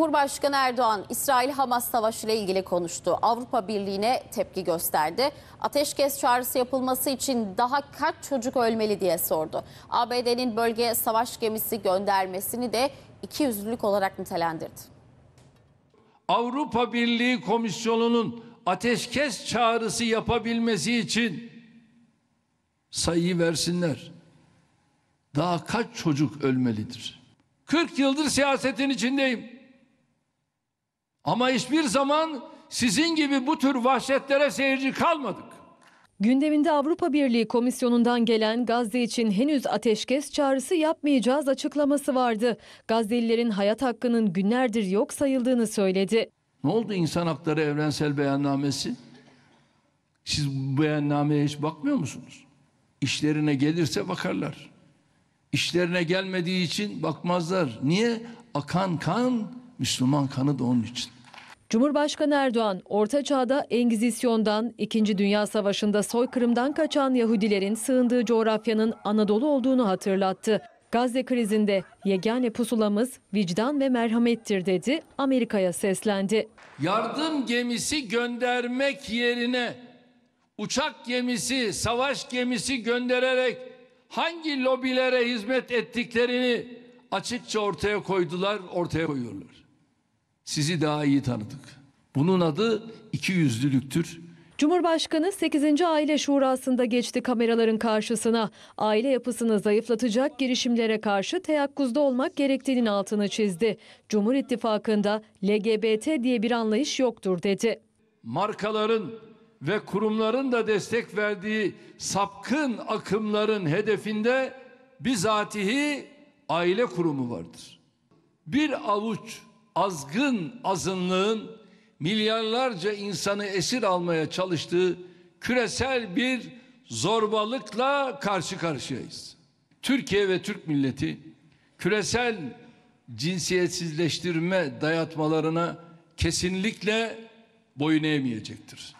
Cumhurbaşkanı Erdoğan İsrail-Hamas savaşı ile ilgili konuştu. Avrupa Birliği'ne tepki gösterdi. Ateşkes çağrısı yapılması için daha kaç çocuk ölmeli diye sordu. ABD'nin bölgeye savaş gemisi göndermesini de ikiyüzlülük olarak nitelendirdi. Avrupa Birliği Komisyonu'nun ateşkes çağrısı yapabilmesi için sayıyı versinler. Daha kaç çocuk ölmelidir? 40 yıldır siyasetin içindeyim. Ama hiçbir zaman sizin gibi bu tür vahşetlere seyirci kalmadık. Gündeminde Avrupa Birliği Komisyonu'ndan gelen Gazze için henüz ateşkes çağrısı yapmayacağız açıklaması vardı. Gazze'lilerin hayat hakkının günlerdir yok sayıldığını söyledi. Ne oldu insan hakları evrensel beyannamesi? Siz bu beyannameye hiç bakmıyor musunuz? İşlerine gelirse bakarlar. İşlerine gelmediği için bakmazlar. Niye? Akan kan Müslüman kanı da onun için. Cumhurbaşkanı Erdoğan, Orta Çağ'da Engizisyon'dan, İkinci Dünya Savaşı'nda soykırımdan kaçan Yahudilerin sığındığı coğrafyanın Anadolu olduğunu hatırlattı. Gazze krizinde yegane pusulamız vicdan ve merhamettir dedi, Amerika'ya seslendi. Yardım gemisi göndermek yerine uçak gemisi, savaş gemisi göndererek hangi lobilere hizmet ettiklerini açıkça ortaya koydular, ortaya koyuyorlar sizi daha iyi tanıdık. Bunun adı iki yüzlülüktür. Cumhurbaşkanı 8. Aile Şurası'nda geçti kameraların karşısına. Aile yapısını zayıflatacak girişimlere karşı teyakkuzda olmak gerektiğinin altını çizdi. Cumhur İttifakı'nda LGBT diye bir anlayış yoktur dedi. Markaların ve kurumların da destek verdiği sapkın akımların hedefinde bizatihi aile kurumu vardır. Bir avuç azgın azınlığın milyarlarca insanı esir almaya çalıştığı küresel bir zorbalıkla karşı karşıyayız. Türkiye ve Türk milleti küresel cinsiyetsizleştirme dayatmalarına kesinlikle boyun eğmeyecektir.